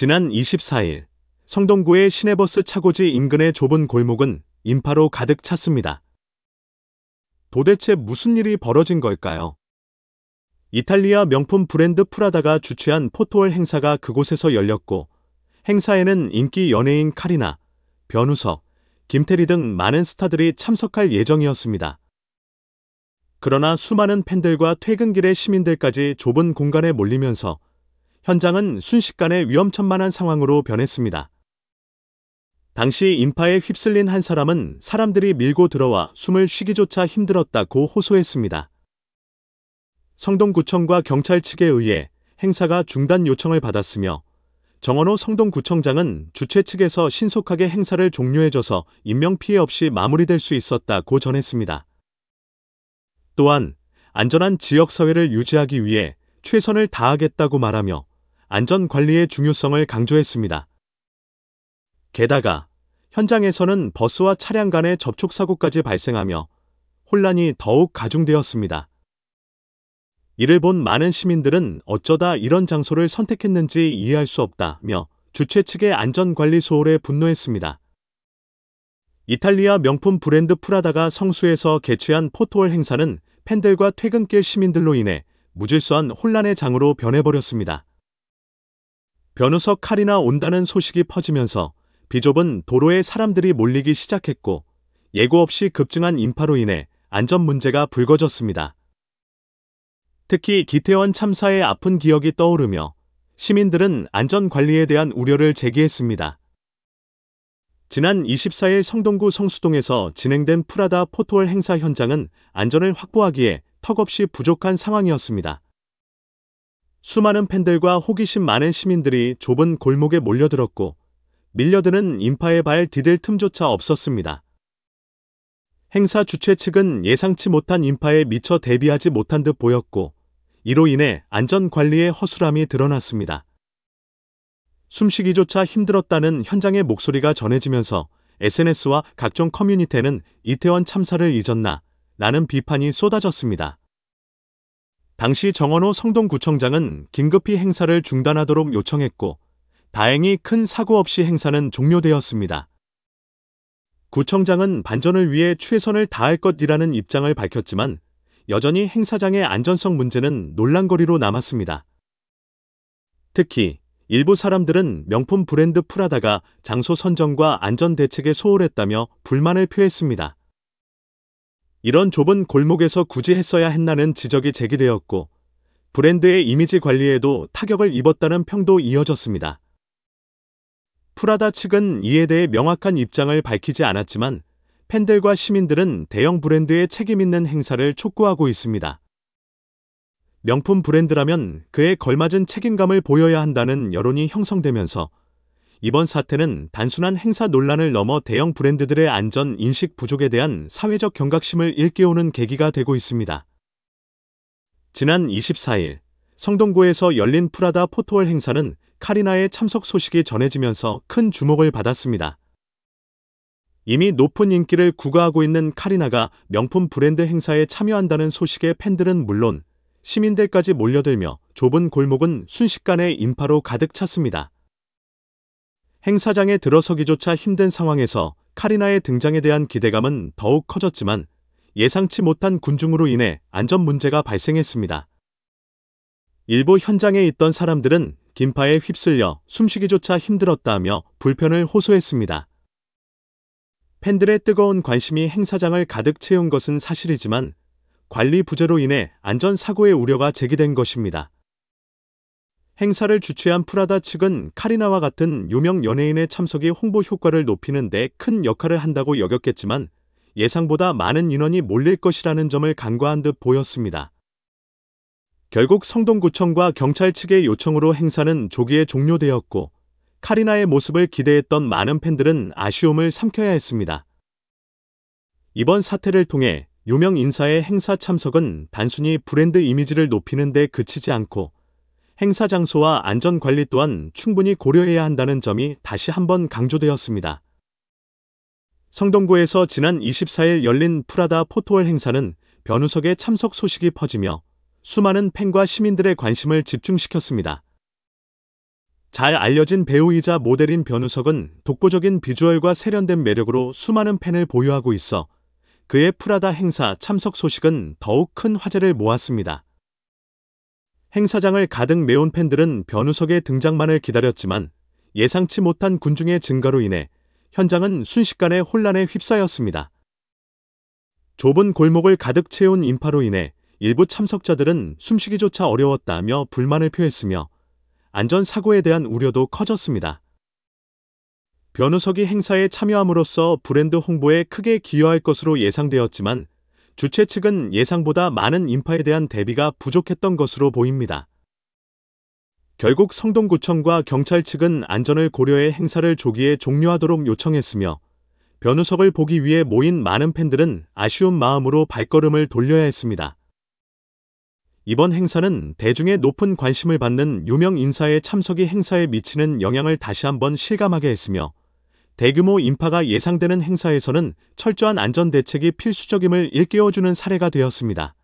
지난 24일 성동구의 시내버스 차고지 인근의 좁은 골목은 인파로 가득 찼습니다. 도대체 무슨 일이 벌어진 걸까요? 이탈리아 명품 브랜드 프라다가 주최한 포토월 행사가 그곳에서 열렸고 행사에는 인기 연예인 카리나, 변우석, 김태리 등 많은 스타들이 참석할 예정이었습니다. 그러나 수많은 팬들과 퇴근길의 시민들까지 좁은 공간에 몰리면서 현장은 순식간에 위험천만한 상황으로 변했습니다. 당시 인파에 휩쓸린 한 사람은 사람들이 밀고 들어와 숨을 쉬기조차 힘들었다고 호소했습니다. 성동구청과 경찰 측에 의해 행사가 중단 요청을 받았으며 정원호 성동구청장은 주최 측에서 신속하게 행사를 종료해줘서 인명피해 없이 마무리될 수 있었다고 전했습니다. 또한 안전한 지역사회를 유지하기 위해 최선을 다하겠다고 말하며 안전관리의 중요성을 강조했습니다. 게다가 현장에서는 버스와 차량 간의 접촉사고까지 발생하며 혼란이 더욱 가중되었습니다. 이를 본 많은 시민들은 어쩌다 이런 장소를 선택했는지 이해할 수 없다며 주최 측의 안전관리 소홀에 분노했습니다. 이탈리아 명품 브랜드 프라다가 성수에서 개최한 포토홀 행사는 팬들과 퇴근길 시민들로 인해 무질서한 혼란의 장으로 변해버렸습니다. 변호사 칼이나 온다는 소식이 퍼지면서 비좁은 도로에 사람들이 몰리기 시작했고 예고 없이 급증한 인파로 인해 안전 문제가 불거졌습니다. 특히 기태원 참사의 아픈 기억이 떠오르며 시민들은 안전관리에 대한 우려를 제기했습니다. 지난 24일 성동구 성수동에서 진행된 프라다 포토월 행사 현장은 안전을 확보하기에 턱없이 부족한 상황이었습니다. 수많은 팬들과 호기심 많은 시민들이 좁은 골목에 몰려들었고 밀려드는 인파의 발 디딜 틈조차 없었습니다. 행사 주최 측은 예상치 못한 인파에 미처 대비하지 못한 듯 보였고 이로 인해 안전관리의 허술함이 드러났습니다. 숨쉬기조차 힘들었다는 현장의 목소리가 전해지면서 SNS와 각종 커뮤니티에는 이태원 참사를 잊었나 라는 비판이 쏟아졌습니다. 당시 정원호 성동구청장은 긴급히 행사를 중단하도록 요청했고 다행히 큰 사고 없이 행사는 종료되었습니다. 구청장은 반전을 위해 최선을 다할 것이라는 입장을 밝혔지만 여전히 행사장의 안전성 문제는 논란거리로 남았습니다. 특히 일부 사람들은 명품 브랜드 프라다가 장소 선정과 안전 대책에 소홀했다며 불만을 표했습니다. 이런 좁은 골목에서 굳이 했어야 했나는 지적이 제기되었고 브랜드의 이미지 관리에도 타격을 입었다는 평도 이어졌습니다. 프라다 측은 이에 대해 명확한 입장을 밝히지 않았지만 팬들과 시민들은 대형 브랜드의 책임있는 행사를 촉구하고 있습니다. 명품 브랜드라면 그에 걸맞은 책임감을 보여야 한다는 여론이 형성되면서 이번 사태는 단순한 행사 논란을 넘어 대형 브랜드들의 안전 인식 부족에 대한 사회적 경각심을 일깨우는 계기가 되고 있습니다. 지난 24일 성동구에서 열린 프라다 포토월 행사는 카리나의 참석 소식이 전해지면서 큰 주목을 받았습니다. 이미 높은 인기를 구가하고 있는 카리나가 명품 브랜드 행사에 참여한다는 소식에 팬들은 물론 시민들까지 몰려들며 좁은 골목은 순식간에 인파로 가득 찼습니다. 행사장에 들어서기조차 힘든 상황에서 카리나의 등장에 대한 기대감은 더욱 커졌지만 예상치 못한 군중으로 인해 안전 문제가 발생했습니다. 일부 현장에 있던 사람들은 긴파에 휩쓸려 숨쉬기조차 힘들었다며 불편을 호소했습니다. 팬들의 뜨거운 관심이 행사장을 가득 채운 것은 사실이지만 관리 부재로 인해 안전사고의 우려가 제기된 것입니다. 행사를 주최한 프라다 측은 카리나와 같은 유명 연예인의 참석이 홍보 효과를 높이는 데 큰 역할을 한다고 여겼겠지만 예상보다 많은 인원이 몰릴 것이라는 점을 간과한 듯 보였습니다. 결국 성동구청과 경찰 측의 요청으로 행사는 조기에 종료되었고 카리나의 모습을 기대했던 많은 팬들은 아쉬움을 삼켜야 했습니다. 이번 사태를 통해 유명 인사의 행사 참석은 단순히 브랜드 이미지를 높이는 데 그치지 않고 행사 장소와 안전 관리 또한 충분히 고려해야 한다는 점이 다시 한번 강조되었습니다. 성동구에서 지난 24일 열린 프라다 포토월 행사는 변우석의 참석 소식이 퍼지며 수많은 팬과 시민들의 관심을 집중시켰습니다. 잘 알려진 배우이자 모델인 변우석은 독보적인 비주얼과 세련된 매력으로 수많은 팬을 보유하고 있어 그의 프라다 행사 참석 소식은 더욱 큰 화제를 모았습니다. 행사장을 가득 메운 팬들은 변우석의 등장만을 기다렸지만 예상치 못한 군중의 증가로 인해 현장은 순식간에 혼란에 휩싸였습니다. 좁은 골목을 가득 채운 인파로 인해 일부 참석자들은 숨쉬기조차 어려웠다며 불만을 표했으며 안전사고에 대한 우려도 커졌습니다. 변우석이 행사에 참여함으로써 브랜드 홍보에 크게 기여할 것으로 예상되었지만 주최 측은 예상보다 많은 인파에 대한 대비가 부족했던 것으로 보입니다. 결국 성동구청과 경찰 측은 안전을 고려해 행사를 조기에 종료하도록 요청했으며 변우석을 보기 위해 모인 많은 팬들은 아쉬운 마음으로 발걸음을 돌려야 했습니다. 이번 행사는 대중의 높은 관심을 받는 유명 인사의 참석이 행사에 미치는 영향을 다시 한번 실감하게 했으며 대규모 인파가 예상되는 행사에서는 철저한 안전 대책이 필수적임을 일깨워주는 사례가 되었습니다.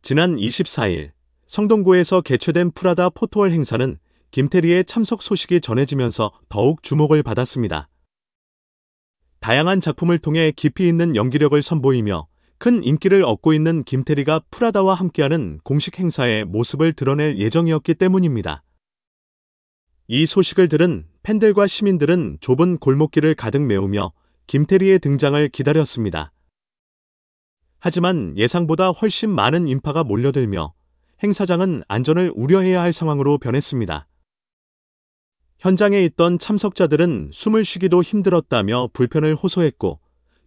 지난 24일 성동구에서 개최된 프라다 포토월 행사는 김태리의 참석 소식이 전해지면서 더욱 주목을 받았습니다. 다양한 작품을 통해 깊이 있는 연기력을 선보이며 큰 인기를 얻고 있는 김태리가 프라다와 함께하는 공식 행사의 모습을 드러낼 예정이었기 때문입니다. 이 소식을 들은 팬들과 시민들은 좁은 골목길을 가득 메우며 김태리의 등장을 기다렸습니다. 하지만 예상보다 훨씬 많은 인파가 몰려들며 행사장은 안전을 우려해야 할 상황으로 변했습니다. 현장에 있던 참석자들은 숨을 쉬기도 힘들었다며 불편을 호소했고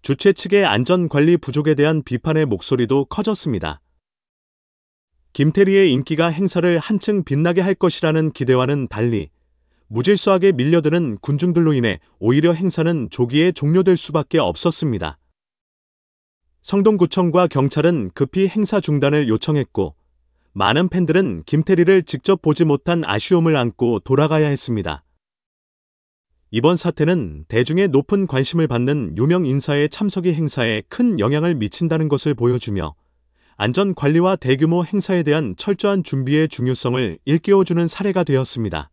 주최 측의 안전관리 부족에 대한 비판의 목소리도 커졌습니다. 김태리의 인기가 행사를 한층 빛나게 할 것이라는 기대와는 달리 무질서하게 밀려드는 군중들로 인해 오히려 행사는 조기에 종료될 수밖에 없었습니다. 성동구청과 경찰은 급히 행사 중단을 요청했고 많은 팬들은 김태리를 직접 보지 못한 아쉬움을 안고 돌아가야 했습니다. 이번 사태는 대중의 높은 관심을 받는 유명 인사의 참석이 행사에 큰 영향을 미친다는 것을 보여주며 안전관리와 대규모 행사에 대한 철저한 준비의 중요성을 일깨워주는 사례가 되었습니다.